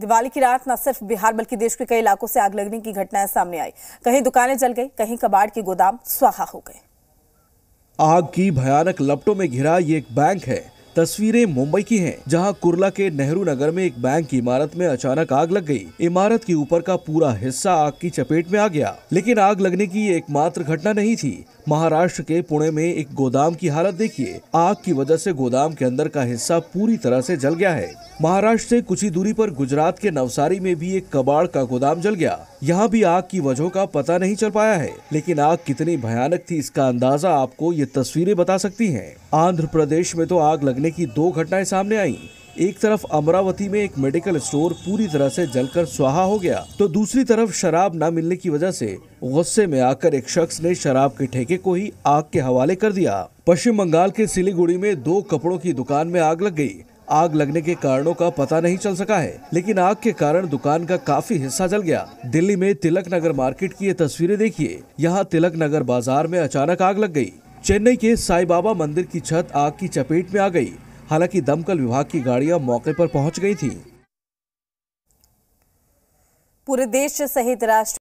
दिवाली की रात न सिर्फ बिहार बल्कि देश के कई इलाकों से आग लगने की घटनाएं सामने आई कहीं दुकानें जल गई कहीं कबाड़ के गोदाम स्वाहा हो गए आग की भयानक लपटों में घिरा ये एक बैंक है तस्वीरें मुंबई की हैं जहां कुरला के नेहरू नगर में एक बैंक की इमारत में अचानक आग लग गई इमारत के ऊपर का पूरा हिस्सा आग की चपेट में आ गया लेकिन आग लगने की एकमात्र घटना नहीं थी महाराष्ट्र के पुणे में एक गोदाम की हालत देखिए आग की वजह से गोदाम के अंदर का हिस्सा पूरी तरह से जल गया है महाराष्ट्र से कुछ ही दूरी पर गुजरात के नवसारी में भी एक कबाड़ का गोदाम जल गया यहाँ भी आग की वजह का पता नहीं चल पाया है लेकिन आग कितनी भयानक थी इसका अंदाजा आपको ये तस्वीरें बता सकती हैं। आंध्र प्रदेश में तो आग लगने की दो घटनाएं सामने आई एक तरफ अमरावती में एक मेडिकल स्टोर पूरी तरह से जलकर स्वाहा हो गया तो दूसरी तरफ शराब न मिलने की वजह से गुस्से में आकर एक शख्स ने शराब के ठेके को ही आग के हवाले कर दिया पश्चिम बंगाल के सिलीगुड़ी में दो कपड़ों की दुकान में आग लग गई आग लगने के कारणों का पता नहीं चल सका है लेकिन आग के कारण दुकान का काफी हिस्सा जल गया दिल्ली में तिलक नगर मार्केट की ये तस्वीरें देखिए यहाँ तिलक नगर बाजार में अचानक आग लग गई चेन्नई के साई बाबा मंदिर की छत आग की चपेट में आ गई हालांकि दमकल विभाग की गाड़ियां मौके पर पहुंच गई थी पूरे देश सहित राष्ट्र